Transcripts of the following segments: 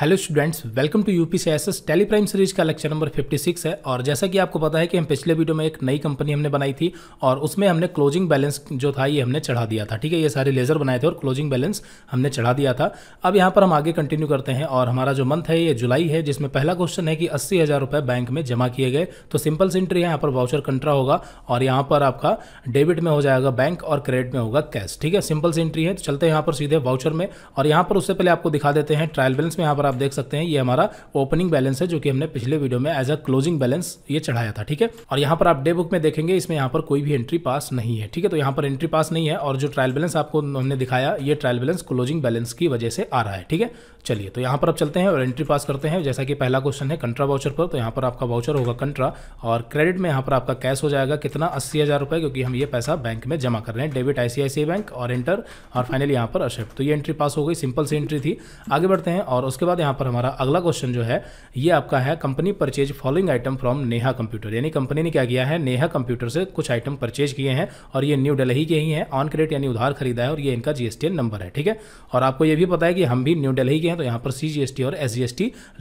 hello students welcome to P से S S टेलीप्राइम series का लेक्चर नंबर 56 है और जैसा कि आपको पता है कि हम पिछले वीडियो में एक नई कंपनी हमने बनाई थी और उसमें हमने क्लोजिंग बैलेंस जो था ये हमने चढ़ा दिया था ठीक है ये सारे लेजर बनाए थे और क्लोजिंग बैलेंस हमने चढ़ा दिया था अब यहाँ पर हम आगे कंटिन्यू करते हैं और हमारा जो मंथ है ये जुलाई है जिसमें पहला क्वेश्चन है कि अस्सी बैंक में जमा किए गए तो सिंपल है यहाँ पर वाउचर कंट्रा होगा और यहाँ पर आपका डेबिट में हो जाएगा बैंक और क्रेडिट में होगा कैश ठीक है सिंपल एंट्री है तो चलते हैं यहाँ पर सीधे वाउचर में और यहाँ पर उससे पहले आपको दिखा देते हैं ट्रायल बैलेंस में यहाँ पर पर आप देख सकते हैं ये हमारा ओपनिंग बैलेंस है जो कि हमने पिछले वीडियो में एज अ क्लोजिंग बैलेंस ये चढ़ाया था ठीक है और यहाँ पर आप डे बुक में देखेंगे इसमें यहाँ पर कोई भी एंट्री पास नहीं है ठीक है तो यहाँ पर एंट्री पास नहीं है और जो ट्रायल बैलेंस आपको हमने दिखाया ये ट्रायल बैलेंस क्लोजिंग बैलेंस की वजह से आ रहा है ठीक है चलिए तो यहाँ पर आप चलते हैं और एंट्री पास करते हैं जैसा कि पहला क्वेश्चन है कंट्रा वाउचर पर तो यहाँ पर आपका वाउचर होगा कंट्रा और क्रेडिट में यहाँ पर आपका कैश हो जाएगा कितना अस्सी हज़ार रुपये क्योंकि हम ये पैसा बैंक में जमा कर रहे हैं डेबिट आईसीआईसी बैंक और एंटर और फाइनली यहाँ पर अशेप तो ये एंट्री पास हो गई सिंपल सी एंट्री थी आगे बढ़ते हैं और उसके बाद बाद यहाँ पर हमारा अगला क्वेश्चन जो है ये आपका है company purchase following item from Neha computer यानी कंपनी ने क्या किया है नेहा कंप्यूटर से कुछ आइटम परचेज किए हैं और ये न्यू डेल्ही के ही हैं ऑन क्रेडिट यानी उधार खरीदा है और ये इनका जीएसटी नंबर है ठीक है और आपको ये भी पता है कि हम भी न्यू डेल्ही के हैं तो यहाँ पर सी और एस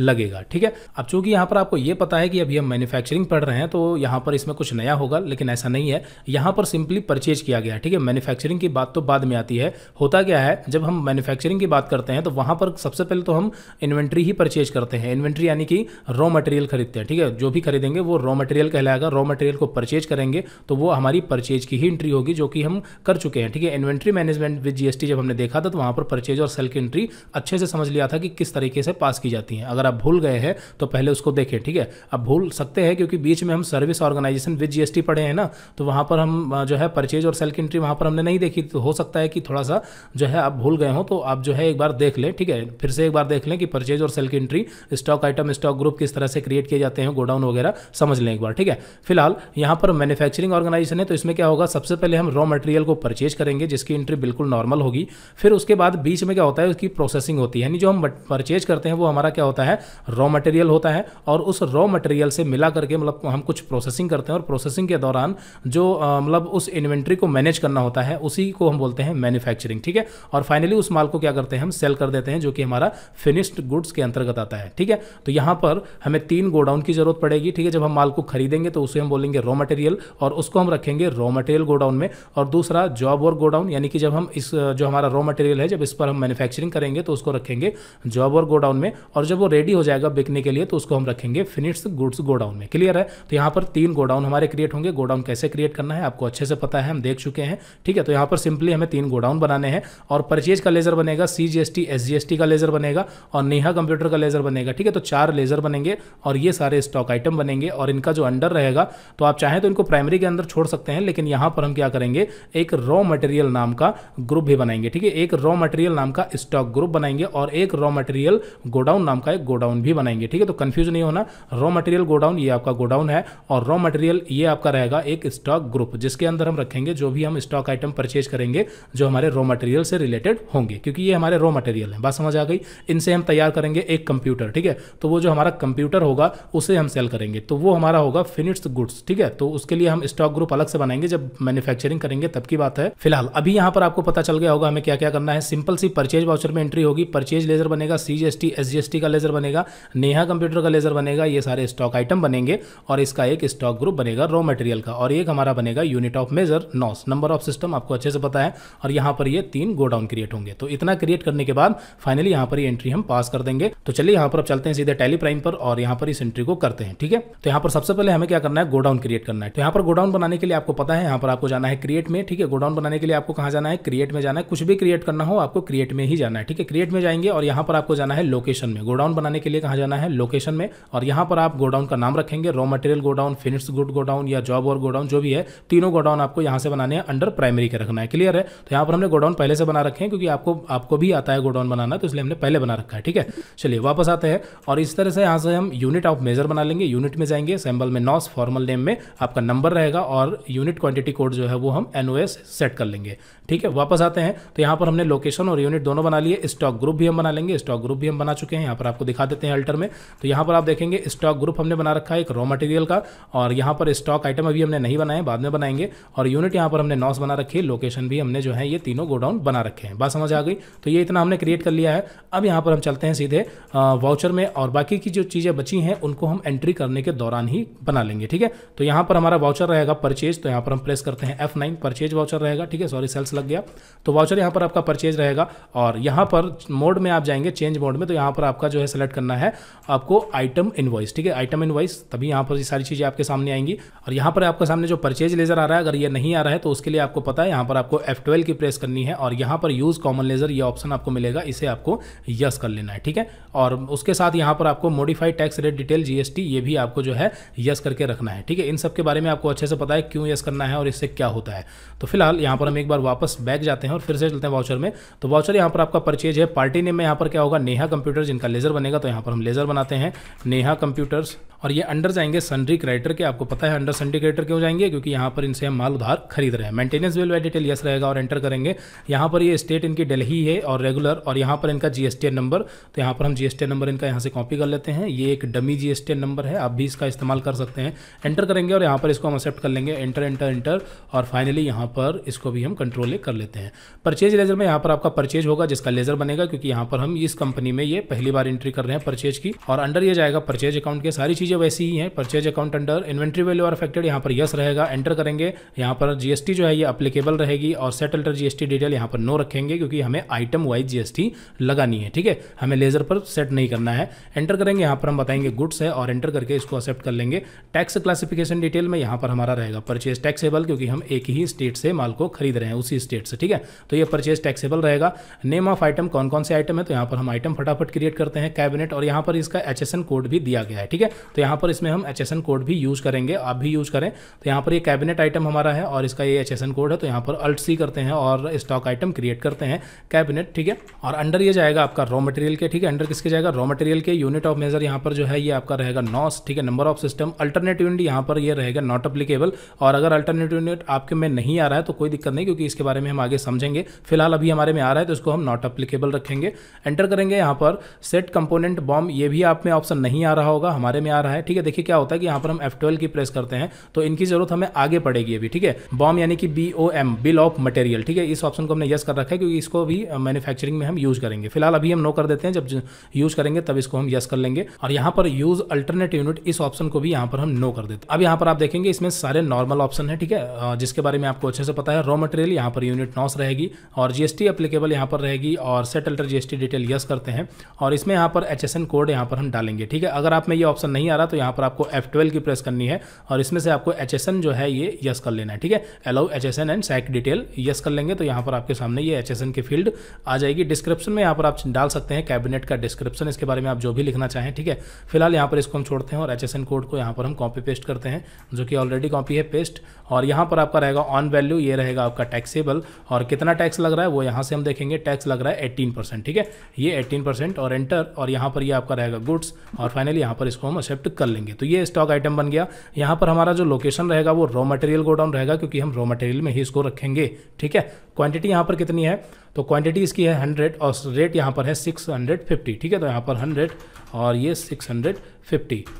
लगेगा ठीक है अब चूंकि यहाँ पर आपको ये पता है कि अभी हम मैन्युफैक्चरिंग पढ़ रहे हैं तो यहाँ पर इसमें कुछ नया होगा लेकिन ऐसा नहीं है यहाँ पर सिंपली परचेज किया गया ठीक है मैन्युफैक्चरिंग की बात तो बाद में आती है होता क्या है जब हम मैन्युफैक्चरिंग की बात करते हैं तो वहां पर सबसे पहले तो हम इन्वेंट्री ही परचेज करते हैं इन्वेंट्री यानी कि रॉ मटेरियल खरीदते हैं ठीक है जो भी खरीदेंगे वो रॉ मटेरियल कहलाएगा रॉ मटेरियल को परचेज करेंगे तो वो हमारी परचेज की ही एंट्री होगी जो कि हम कर चुके हैं ठीक है इन्वेंट्री मैनेजमेंट विद जीएसटी जब हमने देखा था तो वहाँ पर परचेज और सेल की एंट्री अच्छे से समझ लिया था कि किस तरीके से पास की जाती है अगर आप भूल गए हैं तो पहले उसको देखें ठीक है अब भूल सकते हैं क्योंकि बीच में हम सर्विस ऑर्गेनाइजेशन विद जीएसटी पढ़े हैं ना तो वहाँ पर हम जो है परचेज और सेल की एंट्री वहाँ पर हमने नहीं देखी तो हो सकता है कि थोड़ा सा जो है आप भूल गए हो तो आप जो है एक बार देख लें ठीक है फिर से एक बार देख लें कि परचेज और सेल की entry stock item stock group किस तरह से क्रिएट किए जाते हैं गोडाउन वगैरह समझ लें एक बार ठीक है फिलहाल यहाँ पर मैन्युफैक्चरिंग ऑर्गेनाइजेशन है तो इसमें क्या होगा सबसे पहले हम रॉ मटेरियल को परचेज करेंगे जिसकी एंट्री बिल्कुल नॉर्मल होगी फिर उसके बाद बीच में क्या होता है उसकी प्रोसेसिंग होती है यानी जो हम परचेज करते हैं वो हमारा क्या होता है रॉ मटेरियल होता है और उस रॉ मटेरियल से मिला करके मतलब हम कुछ प्रोसेसिंग करते हैं और प्रोसेसिंग के दौरान जो मतलब उस इन्वेंट्री को मैनेज करना होता है उसी को हम बोलते हैं मैन्युफैक्चरिंग ठीक है और फाइनली उस माल को क्या करते हैं हम सेल कर देते हैं जो कि हमारा फिनिश्ड गुड्स के अंतर्गत आता है ठीक है तो यहां पर हमें तीन गोडाउन की जरूरत पड़ेगी ठीक है जब हम माल को खरीदेंगे तो उसे हम बोलेंगे रॉ मटेरियल और उसको हम रखेंगे रॉ मटेरियल गोडाउन में और दूसरा जॉब वर्क गोडाउन यानी कि जब हम इस जो हमारा रॉ मटेरियल है जब इस पर हम मैन्युफैक्चरिंग करेंगे तो उसको रखेंगे जॉब वर्क गोडाउन में और जब वो रेडी हो जाएगा बिकने के लिए तो उसको हम रखेंगे फिनिश्ड गुड्स गोडाउन में क्लियर है तो यहां पर तीन गोडाउन हमारे क्रिएट होंगे गोडाउन कैसे क्रिएट करना है आपको अच्छे से पता है हम देख चुके हैं ठीक है तो यहां पर सिंपली हमें तीन गोडाउन बनाने हैं और परचेज का लेजर बनेगा C G S T S का लेजर बनेगा और नेहा कंप्यूटर का लेज़र बनेगा ठीक है तो चार लेज़र बनेंगे और ये सारे स्टॉक आइटम बनेंगे और इनका जो अंडर रहेगा तो आप चाहें तो इनको प्राइमरी के अंदर छोड़ सकते हैं लेकिन यहां पर हम क्या करेंगे एक रॉ मटेरियल नाम का ग्रुप भी बनाएंगे ठीक है एक रॉ मटेरियल नाम का स्टॉक ग्रुप बनाएंगे और एक रॉ मटेरियल गोडाउन नाम का एक गोडाउन भी बनाएंगे ठीक है तो कंफ्यूज नहीं होना रॉ मटेरियल गोडाउन ये आपका गोडाउन है और रॉ मटेरियल ये आपका रहेगा एक स्टॉक ग्रुप जिसके अंदर हम रखेंगे जो भी हम स्टॉक आइटम परचेज करेंगे जो हमारे रॉ मटेरियल से रिलेटेड होंगे क्योंकि ये हमारे रॉ मटेरियल हैं बात समझ आ गई इनसे हम तैयार तैयार करेंगे एक कंप्यूटर ठीक है तो वो जो हमारा कंप्यूटर होगा उसे हम सेल करेंगे तो वो हमारा होगा फिनिट्स गुड्स ठीक है तो उसके लिए हम स्टॉक ग्रुप अलग से बनाएंगे जब मैन्युफैक्चरिंग करेंगे तब की बात है फिलहाल अभी यहां पर आपको पता चल गया होगा हमें क्या क्या करना है सिंपल सी परचेज वाउचर में एंट्री होगी परचेज लेजर बनेगा सीजीएसटी एसजीएसटी का लेजर बनेगा नेहा कंप्यूटर का लेजर बनेगा ये सारे स्टॉक आइटम बनेंगे और इसका एक स्टॉक ग्रुप बनेगा रॉ मटेरियल का और एक हमारा बनेगा unit of measure nos number of system आपको अच्छे से पता है और यहां पर ये तीन गोडाउन क्रिएट होंगे तो इतना क्रिएट करने के बाद फाइनली यहां पर ये एंट्री हम पास पास कर देंगे तो चलिए यहाँ पर अब चलते हैं सीधे टेली प्राइम पर और यहाँ पर इस एंट्री को करते हैं ठीक है तो यहाँ पर सबसे पहले हमें क्या करना है गोडाउन क्रिएट करना है तो यहाँ पर गोडाउन बनाने के लिए आपको पता है यहाँ पर आपको जाना है क्रिएट में ठीक है गोडाउन बनाने के लिए आपको कहाँ जाना है क्रिएट में जाना है कुछ भी क्रिएट करना हो आपको क्रिएट में ही जाना है ठीक है क्रिएट में जाएंगे और यहाँ पर आपको जाना है लोकेशन में गोडाउन बनाने के लिए कहाँ जाना है लोकेशन में और यहाँ पर आप गोडाउन का नाम रखेंगे raw material godown finish good godown या जॉब और गोडाउन जो भी है तीनों गोडाउन आपको यहाँ से बनाने हैं अंडर प्राइमरी के रखना है क्लियर है तो यहाँ पर हमने गोडाउन पहले से बना रखे हैं क्योंकि आपको आपको भी आता है गोडाउन बनाना तो इसलिए हमने पहले बना रखा है ठीक है ठीक है चलिए वापस आते हैं और इस तरह से यहाँ से हम यूनिट ऑफ मेजर बना लेंगे यूनिट में जाएंगे सैम्बल में नॉस फॉर्मल नेम में आपका नंबर रहेगा और यूनिट क्वांटिटी कोड जो है वो हम एन सेट कर लेंगे ठीक है वापस आते हैं तो यहाँ पर हमने लोकेशन और यूनिट दोनों बना लिए स्टॉक ग्रुप भी हम बना लेंगे स्टॉक ग्रुप भी हम बना चुके हैं यहाँ पर आपको दिखा देते हैं अल्टर में तो यहाँ पर आप देखेंगे स्टॉक ग्रुप हमने बना रखा है एक रॉ मटेरियल का और यहाँ पर स्टॉक आइटम अभी हमने नहीं बनाए बाद में बनाएंगे और यूनिट यहाँ पर हमने नॉस बना रखी है लोकेशन भी हमने जो है ये तीनों गोडाउन बना रखे हैं बात समझ आ गई तो ये इतना हमने क्रिएट कर लिया है अब यहाँ पर हम चलते हैं हैं सीधे वाउचर में और बाकी की जो चीज़ें बची हैं उनको हम एंट्री करने के दौरान ही बना लेंगे ठीक है तो यहाँ पर हमारा वाउचर रहेगा परचेज तो यहाँ पर हम प्रेस करते हैं एफ नाइन परचेज वाउचर रहेगा ठीक है सॉरी सेल्स लग गया तो वाउचर यहाँ पर आपका परचेज रहेगा और यहाँ पर मोड में आप जाएंगे चेंज मोड में तो यहाँ पर आपका जो है सेलेक्ट करना है आपको आइटम इनवॉइस ठीक है आइटम इनवॉइस तभी यहाँ पर सारी चीज़ें आपके सामने आएंगी और यहाँ पर आपके सामने जो परचेज लेजर आ रहा है अगर ये नहीं आ रहा है तो उसके लिए आपको पता है यहाँ पर आपको एफ की प्रेस करनी है और यहाँ पर यूज़ कॉमन लेजर ये ऑप्शन आपको मिलेगा इसे आपको यस कर लेना है है ठीक है और उसके साथ यहाँ पर आपको modified tax rate detail GST ये भी आपको जो है यस करके रखना है ठीक है इन सब के बारे में आपको अच्छे से पता है क्यों यस करना है और इससे क्या होता है तो फिलहाल यहाँ पर हम एक बार वापस बैक जाते हैं और फिर से चलते हैं वाउचर में तो वाउचर यहाँ पर आपका परचेज है पार्टी नेम में यहाँ पर क्या होगा नेहा कंप्यूटर जिनका लेजर बनेगा तो यहाँ पर हम लेजर बनाते हैं नेहा कंप्यूटर्स और ये अंडर जाएंगे सनड्री क्राइटर के आपको पता है अंडर सनड्री क्राइटर क्यों जाएंगे क्योंकि यहाँ पर इनसे हम माल उधार खरीद रहे हैं मेंटेनेंस बिल डिटेल यस रहेगा और एंटर करेंगे यहाँ पर ये स्टेट इनकी दिल्ली है और रेगुलर और यहाँ पर इनका जीएसटी नंबर तो यहाँ पर हम जी नंबर इनका यहाँ से कॉपी कर लेते हैं ये एक डमी जी नंबर है आप भी इसका इस्तेमाल कर सकते हैं एंटर करेंगे और यहाँ पर इसको हम एक्सेप्ट कर लेंगे एंटर एंटर एंटर और फाइनली यहाँ पर इसको भी हम कंट्रोल कर लेते हैं परचेज लेजर में यहाँ पर आपका परचेज होगा जिसका लेजर बनेगा क्योंकि यहाँ पर हम इस कंपनी में ये पहली बार एंट्री कर रहे हैं परचेज की और अंडर ये जाएगा परचेज अकाउंट के सारी चीज़ें वैसी ही हैं purchase account under inventory value are affected यहाँ पर यस रहेगा एंटर करेंगे यहाँ पर जीएसटी जो है ये अप्लीकेबल रहेगी और सेटल्टर जीएसटी डिटेल यहाँ पर नो रखेंगे क्योंकि हमें आइटम वाइज जीएसटी लगानी है ठीक है हमें हमें लेजर पर सेट नहीं करना है एंटर करेंगे यहाँ पर हम बताएंगे गुड्स है और एंटर करके इसको एक्सेप्ट कर लेंगे टैक्स क्लासिफिकेशन डिटेल में यहाँ पर हमारा रहेगा परचेज टैक्सेबल क्योंकि हम एक ही स्टेट से माल को खरीद रहे हैं उसी स्टेट से ठीक है तो ये परचेज टैक्सेबल रहेगा नेम ऑफ आइटम कौन कौन से आइटम है तो यहाँ पर हम आइटम फटाफट क्रिएट करते हैं कैबिनेट और यहाँ पर इसका एच कोड भी दिया गया है ठीक है तो यहाँ पर इसमें हम एच कोड भी यूज करेंगे आप भी यूज करें तो यहाँ पर ये कैबिनेट आइटम हमारा है और इसका ये एच कोड है तो यहाँ पर अल्ट सी करते हैं और स्टॉक आइटम क्रिएट करते हैं कैबिनेट ठीक है और अंडर ये जाएगा आपका रॉ मटेरियल के के ठीक है अंडर किसके जाएगा रॉ मटेरियल के यूनिट ऑफ मेजर यहाँ पर जो है ये आपका रहेगा नॉस ठीक है number of system alternate unit यहाँ पर ये रहेगा नॉट अप्लीकेबल और अगर अल्टरनेट यूनिट आपके में नहीं आ रहा है तो कोई दिक्कत नहीं क्योंकि इसके बारे में हम आगे समझेंगे फिलहाल अभी हमारे में आ रहा है तो इसको हम नॉट अप्लीकेबल रखेंगे एंटर करेंगे यहाँ पर सेट कंपोनेंट बॉम्ब ये भी आप में ऑप्शन नहीं आ रहा होगा हमारे में आ रहा है ठीक है देखिए क्या होता है कि यहाँ पर हम एफ की प्रेस करते हैं तो इनकी जरूरत हमें आगे पड़ेगी अभी ठीक है बॉम्ब यानी कि B O M bill of material ठीक है इस ऑप्शन को हमने यस कर रखा है क्योंकि इसको भी मैन्युफैक्चरिंग में हम यूज करेंगे फिलहाल अभी हम नो कर देते हैं जब यूज करेंगे तब इसको हम यस कर लेंगे और यहाँ पर यूज अल्टरनेट यूनिट इस ऑप्शन को भी यहाँ पर हम नो कर देते अब यहाँ पर आप देखेंगे इसमें सारे नॉर्मल ऑप्शन है ठीक है जिसके बारे में आपको अच्छे से पता है रॉ मटेरियल यहाँ पर यूनिट नॉस रहेगी और जीएसटी एप्लीकेबल यहाँ पर रहेगी और set alter GST detail yes करते हैं और इसमें यहाँ पर एच कोड यहाँ पर हम डालेंगे ठीक है अगर आप में ये ऑप्शन नहीं आ रहा तो यहाँ पर आपको एफ की प्रेस करनी है और इसमें से आपको एच जो है ये यस कर लेना है ठीक है allow H and SAC detail yes कर लेंगे तो यहाँ पर आपके सामने ये एच के फील्ड आ जाएगी डिस्क्रिप्शन में यहाँ पर आप डाल सकते हैं कैबिनेट का डिस्क्रिप्शन इसके बारे में आप जो भी लिखना चाहें ठीक है फिलहाल यहाँ पर इसको हम छोड़ते हैं और एच कोड को यहाँ पर हम कॉपी पेस्ट करते हैं जो कि ऑलरेडी कॉपी है पेस्ट और यहाँ पर आपका रहेगा ऑन वैल्यू ये रहेगा आपका टैक्सेबल और कितना टैक्स लग रहा है वो यहाँ से हम देखेंगे टैक्स लग रहा है एट्टीन ठीक है ये एट्टीन और एंटर और यहाँ पर ये आपका रहेगा गुड्स और फाइनली यहाँ पर इसको हम एक्सेप्ट कर लेंगे तो ये स्टॉक आइटम बन गया यहाँ पर हमारा जो लोकेशन रहेगा वो रॉ मटेरियल गोडाउन रहेगा क्योंकि हम रॉ मटेरियल में ही इसको रखेंगे ठीक है क्वांटिटी यहाँ पर कितनी है तो क्वांटिटी इसकी है हंड्रेड और रेट यहाँ पर है सिक्स हंड्रेड फिफ्टी ठीक है तो यहाँ पर हंड्रेड और ये 650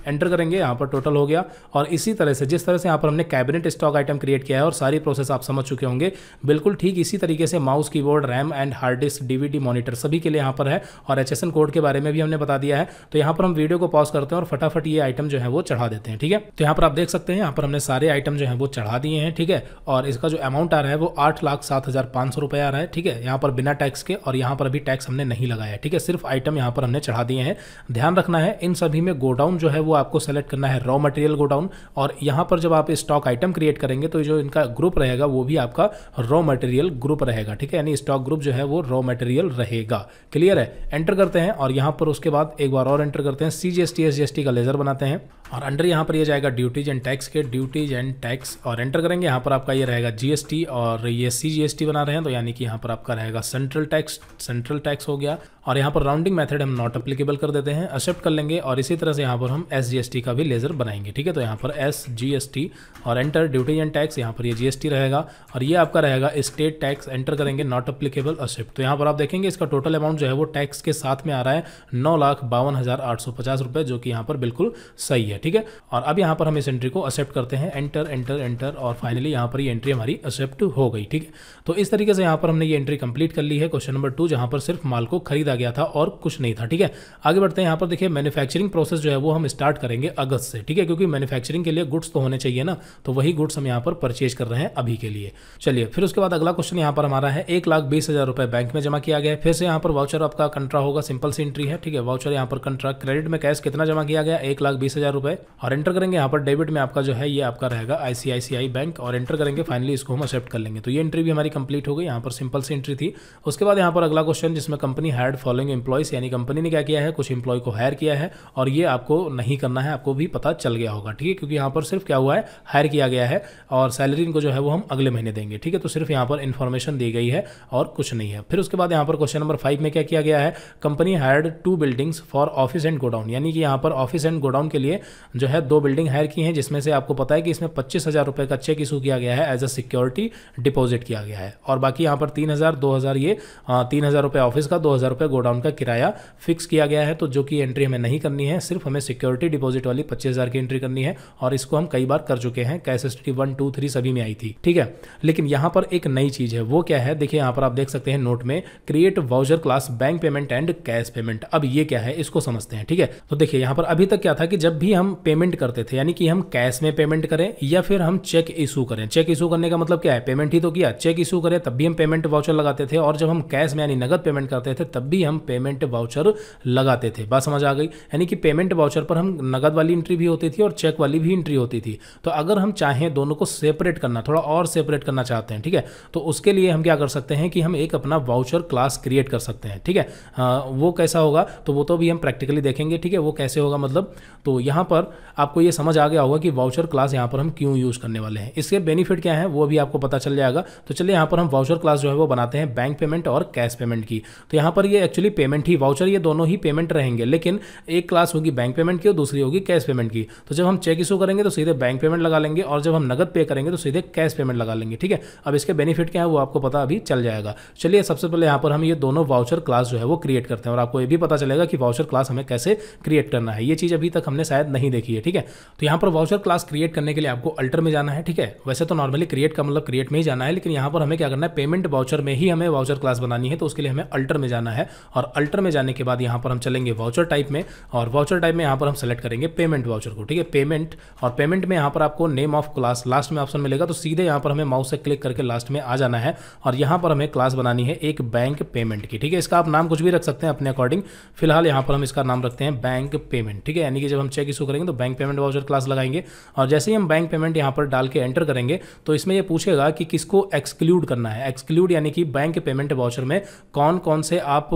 एंटर करेंगे यहाँ पर टोटल हो गया और इसी तरह से जिस तरह से यहाँ पर हमने कैबिनेट स्टॉक आइटम क्रिएट किया है और सारी प्रोसेस आप समझ चुके होंगे बिल्कुल ठीक इसी तरीके से mouse keyboard RAM and hard disk DVD monitor सभी के लिए यहाँ पर है और एच कोड के बारे में भी हमने बता दिया है तो यहाँ पर हम वीडियो को पॉज करते हैं और फटाफट ये आइटम जो है वो चढ़ा देते हैं ठीक है तो यहाँ पर आप देख सकते हैं यहाँ पर हमने सारे आइटम जो है वो चढ़ा दिए हैं ठीक है और इसका जो अमाउंट आ रहा है वो आठ लाख सात हज़ार पाँच सौ रुपये आ रहा है ठीक है यहाँ पर बिना टैक्स के और यहाँ पर अभी टैक्स हमने नहीं लगाया ठीक है सिर्फ आइटम यहाँ पर हमने चढ़ा दिए हैं ध्यान रखना है इन सभी में गोडाउन जो है वो आपको सेलेक्ट करना है रॉ मटेरियल गोडाउन और यहां पर जब आप स्टॉक आइटम क्रिएट करेंगे तो जो इनका ग्रुप रहेगा वो भी आपका रॉ मटेरियल ग्रुप रहेगा ठीक है यानी स्टॉक ग्रुप जो है वो रॉ मटेरियल रहेगा क्लियर है एंटर करते हैं और यहां पर उसके बाद एक बार और एंटर करते हैं C G S T S का लेजर बनाते हैं और अंडर यहां पर ये यह जाएगा ड्यूटीज एंड टैक्स के ड्यूटीज एंड टैक्स और एंटर करेंगे यहां पर आपका ये रहेगा जीएसटी और ये सीजीएसटी बना रहे हैं तो यानी कि यहां पर आपका रहेगा सेंट्रल टैक्स सेंट्रल टैक्स हो गया और यहां पर राउंडिंग मेथड हम नॉट अप्लीकेबल कर देते हैं हैं एक्सेप्ट कर लेंगे और इसी तरह से यहाँ पर हम एस का भी लेज़र बनाएंगे ठीक है तो यहाँ पर एस जी और एंटर ड्यूटी एंड टैक्स यहाँ पर ये यह जी रहेगा और ये आपका रहेगा स्टेट टैक्स एंटर करेंगे नॉट अप्लीकेबल एक्सेप्ट तो यहाँ पर आप देखेंगे इसका टोटल अमाउंट जो है वो टैक्स के साथ में आ रहा है नौ लाख बावन हज़ार आठ सौ पचास रुपये जो कि यहाँ पर बिल्कुल सही है ठीक है और अब यहाँ पर हम इस एंट्री को एक्सेप्ट करते हैं एंटर एंटर एंटर और फाइनली यहाँ पर ये एंट्री हमारी एक्सेप्ट हो गई ठीक है तो इस तरीके से यहाँ पर हमने ये एंट्री कंप्लीट कर ली है क्वेश्चन नंबर टू जहाँ पर सिर्फ माल को खरीदा गया था और कुछ नहीं था ठीक है आगे बढ़ते हैं यहाँ पर देखिए मैन्युफैक्चरिंग प्रोसेस जो है वो हम स्टार्ट करेंगे अगस्त से ठीक है क्योंकि मैन्युफैक्चरिंग के लिए गुड्स तो होने चाहिए ना तो वही गुड्स हम यहाँ पर परचेज कर रहे हैं अभी के लिए चलिए फिर उसके बाद अगला क्वेश्चन यहाँ पर हमारा है एक लाख बीस हज़ार रुपए बैंक में जमा किया गया फिर से यहाँ पर वाउचर आपका कंट्रा होगा सिंपल सी एंट्री है ठीक है वाउचर यहाँ पर कंट्रा क्रेडिट में कैश कितना जमा किया गया एक लाख बीस हज़ार रुपए और एंटर करेंगे यहाँ पर डेबिट में आपका जो है ये आपका रहेगा आईसीआईसीआई बैंक और एंटर करेंगे फाइनली इसको हम एक्सेप्ट कर लेंगे तो ये एंट्री भी हमारी कंप्लीट हो गई यहाँ पर सिंपल सी एंट्री थी उसके बाद यहाँ पर अगला क्वेश्चन जिसमें कंपनी हैड फॉलोइंग एम्प्लॉइज यानी कंपनी ने क्या किया है कुछ एम्प्लॉय को हायर किया है और ये आपको नहीं करना है आपको भी पता चल गया होगा ठीक है क्योंकि यहाँ पर सिर्फ क्या हुआ है हायर किया गया है और सैलरी इनको जो है वो हम अगले महीने देंगे ठीक है तो सिर्फ यहाँ पर इन्फॉर्मेशन दी गई है और कुछ नहीं है फिर उसके बाद यहाँ पर क्वेश्चन नंबर फाइव में क्या किया गया है company hired two buildings for office and godown यानी कि यहाँ पर ऑफिस एंड गोडाउन के लिए जो है दो बिल्डिंग हायर की हैं जिसमें से आपको पता है कि इसमें पच्चीस हज़ार रुपये का चेक इशू किया गया है एज अ सिक्योरिटी डिपॉजिट किया गया है और बाकी यहाँ पर तीन हज़ार दो हज़ार ये हाँ, तीन हज़ार रुपये ऑफिस का दो हज़ार रुपये गोडाउन का किराया फिक्स किया गया है तो जो कि की एंट्री हमें नहीं करनी है सिर्फ हमें सिक्योरिटी डिपॉजिट वाली पच्चीस हज़ार की एंट्री करनी है और इसको हम कई बार कर चुके हैं case study one two three सभी में आई थी ठीक है लेकिन यहां पर एक नई चीज़ है वो क्या है देखिए यहां पर आप देख सकते हैं नोट में create voucher class bank payment and cash payment अब ये क्या है इसको समझते हैं ठीक है तो देखिए यहां पर अभी तक क्या था कि जब भी हम पेमेंट करते थे यानी कि हम कैश में पेमेंट करें या फिर हम चेक इशू करें चेक इशू करने का मतलब क्या है पेमेंट ही तो किया चेक इशू करें तब भी हम पेमेंट वाउचर लगाते थे और जब हम कैश में यानी नगद पेमेंट करते थे तब भी हम पेमेंट वाउचर लगाते थे बस समझ आ गई यानी कि पेमेंट वाउचर पर हम नगद वाली इंट्री भी होती थी और चेक वाली भी इंट्री होती थी तो अगर हम चाहें दोनों को सेपरेट करना थोड़ा और सेपरेट करना चाहते हैं ठीक है तो उसके लिए हम क्या कर सकते हैं कि हम एक अपना वाउचर क्लास क्रिएट कर सकते हैं ठीक है आ, हाँ, वो कैसा होगा तो वो तो भी हम प्रैक्टिकली देखेंगे ठीक है वो कैसे होगा मतलब तो यहाँ पर आपको ये समझ आ गया होगा कि वाउचर क्लास यहाँ पर हम क्यों यूज़ करने वाले हैं इसके बेनिफिट क्या है वो भी आपको पता चल जाएगा तो चलिए यहाँ पर हम वाउचर क्लास जो है वो बनाते हैं बैंक पेमेंट और कैश पेमेंट की तो यहाँ पर ये एक्चुअली पेमेंट ही वाउचर ये दोनों ही पेमेंट रहेंगे लेकिन एक क्लास होगी बैंक पेमेंट की और दूसरी होगी कैश पेमेंट की तो जब हम चेक इशू करेंगे तो सीधे बैंक पेमेंट लगा लेंगे और जब हम नगद पे करेंगे तो सीधे कैश पेमेंट लगा लेंगे ठीक है अब इसके बेनिफिट क्या है वो आपको पता अभी चल जाएगा चलिए सबसे पहले यहाँ पर हम ये दोनों वाउचर क्लास जो है वो क्रिएट करते हैं और आपको ये भी पता चलेगा कि वाउचर क्लास हमें कैसे क्रिएट करना है ये चीज़ अभी तक हमने शायद नहीं देखी है ठीक है तो यहाँ पर वाउचर क्लास क्रिएट करने के लिए आपको अल्टर में जाना है ठीक है वैसे तो नॉर्मली क्रिएट का मतलब क्रिएट में ही जाना है लेकिन यहाँ पर हमें क्या करना है पेमेंट वाउचर में ही हमें वाउचर क्लास बनानी है तो उसके लिए हमें अल्टर में जाना है और अल्टर में जाने के बाद यहाँ पर हम चलेंगे वाउचर टाइप में और वाउचर टाइप में यहाँ पर हम सेलेक्ट करेंगे पेमेंट वाउचर को ठीक है पेमेंट और पेमेंट में यहाँ पर आपको नेम ऑफ क्लास लास्ट में ऑप्शन मिलेगा तो सीधे यहाँ पर हमें माउस से क्लिक करके लास्ट में आ जाना है और यहाँ पर हमें क्लास बनानी है एक बैंक पेमेंट की ठीक है इसका आप नाम कुछ भी रख सकते हैं अपने अकॉर्डिंग फिलहाल यहाँ पर हम इसका नाम रखते हैं बैंक पेमेंट ठीक है यानी कि जब हम चेक इशू करेंगे तो बैंक पेमेंट वाउचर क्लास लगाएंगे और जैसे ही हम बैंक पेमेंट यहाँ पर डाल के एंटर करेंगे तो इसमें यह पूछेगा कि किसको एक्सक्लूड करना है एक्सक्लूड यानी कि बैंक पेमेंट वाउचर में कौन कौन से आप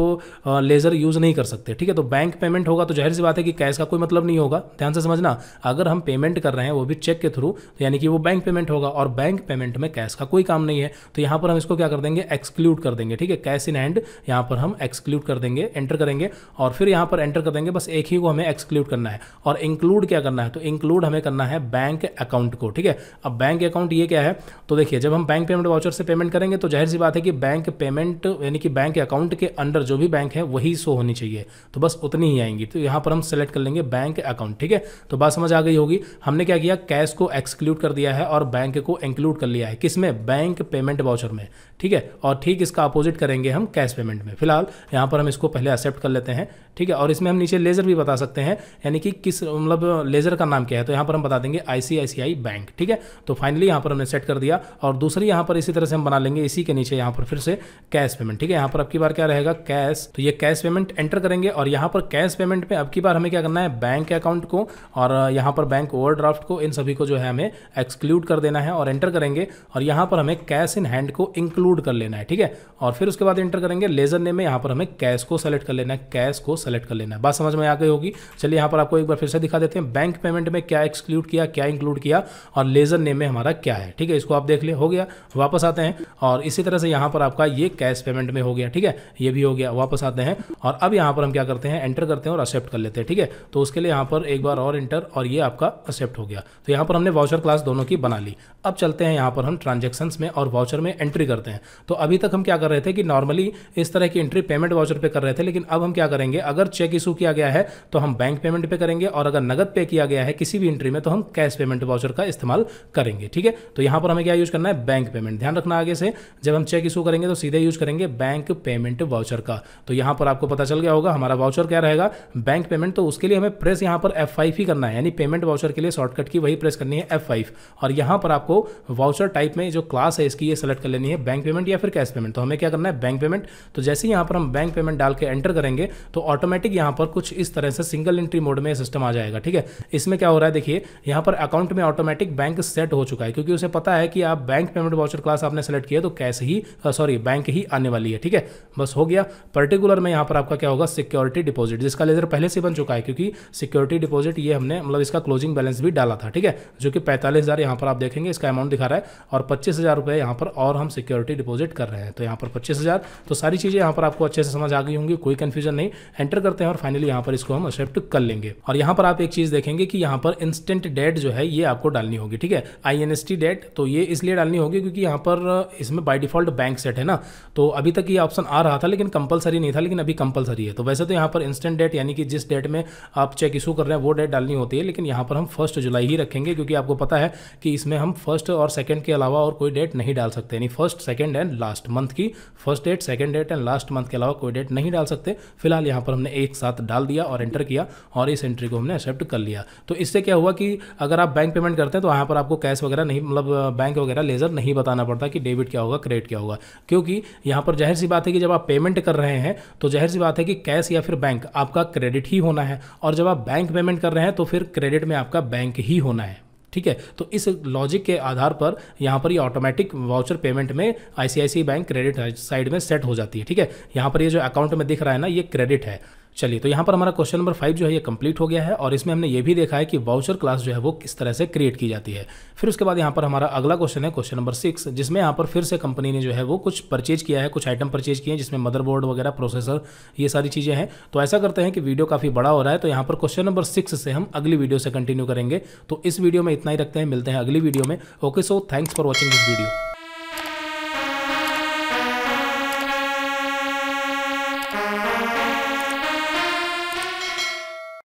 लेज़र यूज़ नहीं कर सकते ठीक है तो बैंक बैंक पेमेंट होगा तो जाहिर सी बात है कि कैश का कोई मतलब नहीं होगा ध्यान से समझना अगर हम पेमेंट कर रहे हैं वो भी चेक के थ्रू तो यानी कि वो बैंक पेमेंट होगा और बैंक पेमेंट में कैश का कोई काम नहीं है तो यहां पर हम इसको क्या कर देंगे एक्सक्लूड कर देंगे ठीक है कैश इन हैंड यहां पर हम एक्सक्लूड कर देंगे एंटर करेंगे और फिर यहां पर एंटर कर देंगे बस एक ही को हमें एक्सक्लूड करना है और इंक्लूड क्या करना है तो इंक्लूड हमें करना है बैंक अकाउंट को ठीक है अब बैंक अकाउंट ये क्या है तो देखिए जब हम बैंक पेमेंट वाउचर से पेमेंट करेंगे तो जाहिर सी बात है कि बैंक पेमेंट यानी कि बैंक अकाउंट के अंडर जो भी बैंक है वही शो होनी चाहिए तो बस उतने उतनी ही आएंगी तो यहाँ पर हम सेलेक्ट कर लेंगे बैंक अकाउंट ठीक है तो बात समझ आ गई होगी हमने क्या किया कैश को एक्सक्लूड कर दिया है और बैंक को इंक्लूड कर लिया है किसमें बैंक पेमेंट वाउचर में ठीक है और ठीक इसका अपोजिट करेंगे हम कैश पेमेंट में फिलहाल यहाँ पर हम इसको पहले एक्सेप्ट कर लेते हैं ठीक है और इसमें हम नीचे लेजर भी बता सकते हैं यानी कि किस मतलब लेजर का नाम क्या है तो यहाँ पर हम बता देंगे आई बैंक ठीक है तो फाइनली यहाँ पर हमने सेट कर दिया और दूसरी यहाँ पर इसी तरह से हम बना लेंगे इसी के नीचे यहाँ पर फिर से कैश पेमेंट ठीक है यहाँ पर अब की बार क्या रहेगा कैश तो ये कैश पेमेंट एंटर करेंगे और यहाँ पर कैश पेमेंट पे अब की बार हमें क्या करना है बैंक अकाउंट को और यहाँ पर बैंक ओवरड्राफ्ट को इन सभी को जो है हमें एक्सक्लूड कर देना है और एंटर करेंगे और यहाँ पर हमें कैश इन हैंड को इंक्लूड कर लेना है ठीक है और फिर उसके बाद एंटर करेंगे लेजर नेम में यहाँ पर हमें कैश को सेलेक्ट कर लेना है कैश को सेलेक्ट कर लेना है बात समझ में आ गई होगी चलिए यहाँ पर आपको एक बार फिर से दिखा देते हैं बैंक पेमेंट में क्या एक्सक्लूड किया क्या इंक्लूड किया और लेजर नेम में हमारा क्या है ठीक है इसको आप देख ले हो गया वापस आते हैं और इसी तरह से यहाँ पर आपका ये कैश पेमेंट में हो गया ठीक है ये भी हो गया वापस आते हैं और अब यहाँ पर हम क्या करते हैं एंटर एंटर करते हैं और एक्सेप्ट कर लेते हैं ठीक है तो उसके लिए यहाँ पर एक बार और इंटर और ये आपका एक्सेप्ट हो गया तो यहाँ पर हमने वाउचर क्लास दोनों की बना ली अब चलते हैं यहाँ पर हम ट्रांजेक्शन में और वाउचर में एंट्री करते हैं तो अभी तक हम क्या कर रहे थे कि नॉर्मली इस तरह की एंट्री पेमेंट वाउचर पर कर रहे थे लेकिन अब हम क्या करेंगे अगर चेक इशू किया गया है तो हम बैंक पेमेंट पर करेंगे और अगर नगद पे किया गया है किसी भी एंट्री में तो हम कैश पेमेंट वाउचर का इस्तेमाल करेंगे ठीक है तो यहाँ पर हमें क्या यूज़ करना है बैंक पेमेंट ध्यान रखना आगे से जब हम चेक इशू करेंगे तो सीधे यूज़ करेंगे बैंक पेमेंट वाउचर का तो यहाँ पर आपको पता चल गया होगा हमारा वाउचर क्या रहेगा बैंक पेमेंट तो उसके लिए हमें प्रेस यहां पर एफ ही करना है यानी पेमेंट वाउचर के लिए शॉर्टकट की वही प्रेस करनी है एफ और यहां पर आपको वाउचर टाइप में जो क्लास है इसकी ये सेलेक्ट कर लेनी है बैंक पेमेंट या फिर कैश पेमेंट तो हमें क्या करना है बैंक पेमेंट तो जैसे ही यहाँ पर हम बैंक पेमेंट डाल के एंटर करेंगे तो ऑटोमेटिक यहां पर कुछ इस तरह से सिंगल एंट्री मोड में सिस्टम आ जाएगा ठीक है इसमें क्या हो रहा है देखिए यहां पर अकाउंट में ऑटोमेटिक बैंक सेट हो चुका है क्योंकि उसे पता है कि आप बैंक पेमेंट वाउचर क्लास आपने सेलेक्ट किया तो कैश ही सॉरी बैंक ही आने वाली है ठीक है बस हो गया पर्टिकुलर में यहां पर आपका क्या होगा सिक्योरिटी डिपॉजिट डिपॉजिट जिसका लेजर पहले से बन चुका है क्योंकि सिक्योरिटी डिपॉजिट ये हमने मतलब इसका क्लोजिंग बैलेंस भी डाला था ठीक है जो कि पैंतालीस हज़ार यहाँ पर आप देखेंगे इसका अमाउंट दिखा रहा है और पच्चीस हज़ार रुपये यहाँ पर और हम सिक्योरिटी डिपॉजिट कर रहे हैं तो यहाँ पर पच्चीस हज़ार तो सारी चीज़ें यहाँ पर आपको अच्छे से समझ आ गई होंगी कोई कन्फ्यूजन नहीं एंटर करते हैं और फाइनली यहाँ पर इसको हम एक्सेप्ट कर लेंगे और यहाँ पर आप एक चीज़ देखेंगे कि यहाँ पर इंस्टेंट डेट जो है ये आपको डालनी होगी ठीक है I N S T date तो ये इसलिए डालनी होगी क्योंकि यहाँ पर इसमें बाई डिफॉल्ट बैंक सेट है ना तो अभी तक ये ऑप्शन आ रहा था लेकिन कंपलसरी नहीं था लेकिन अभी कंपलसरी है तो वैसे तो यहाँ पर इंस्टेंट एक्सेप्शन डेट यानी कि जिस डेट में आप चेक इशू कर रहे हैं वो डेट डालनी होती है लेकिन यहाँ पर हम फर्स्ट जुलाई ही रखेंगे क्योंकि आपको पता है कि इसमें हम फर्स्ट और सेकेंड के अलावा और कोई डेट नहीं डाल सकते यानी first second and last month की first date second date and last month के अलावा कोई डेट नहीं डाल सकते फिलहाल यहाँ पर हमने एक साथ डाल दिया और एंटर किया और इस एंट्री को हमने एक्सेप्ट कर लिया तो इससे क्या हुआ कि अगर आप बैंक पेमेंट करते हैं तो यहाँ पर आपको कैश वगैरह नहीं मतलब बैंक वगैरह लेजर नहीं बताना पड़ता कि डेबिट क्या होगा क्रेडिट क्या होगा क्योंकि यहाँ पर जाहिर सी बात है कि जब आप पेमेंट कर रहे हैं तो जाहिर सी बात है कि कैश या फिर बैंक आपका क्रेडिट ही होना है और जब आप बैंक पेमेंट कर रहे हैं तो फिर क्रेडिट में आपका बैंक ही होना है ठीक है तो इस लॉजिक के आधार पर यहाँ पर ये यह ऑटोमेटिक वाउचर पेमेंट में आईसीआईसी बैंक क्रेडिट साइड में सेट हो जाती है ठीक है यहाँ पर ये यह जो अकाउंट में दिख रहा है ना ये क्रेडिट है चलिए तो यहाँ पर हमारा क्वेश्चन नंबर फाइव जो है ये कंप्लीट हो गया है और इसमें हमने ये भी देखा है कि वाउचर क्लास जो है वो किस तरह से क्रिएट की जाती है फिर उसके बाद यहाँ पर हमारा अगला क्वेश्चन है क्वेश्चन नंबर सिक्स जिसमें यहाँ पर फिर से कंपनी ने जो है वो कुछ परचेज किया है कुछ आइटम परचेज किए हैं जिसमें मदरबोर्ड वगैरह प्रोसेसर ये सारी चीज़ें हैं तो ऐसा करते हैं कि वीडियो काफ़ी बड़ा हो रहा है तो यहाँ पर क्वेश्चन नंबर सिक्स से हम अगली वीडियो से कंटिन्यू करेंगे तो इस वीडियो में इतना ही रखते हैं मिलते हैं अगली वीडियो में okay so thanks for watching this video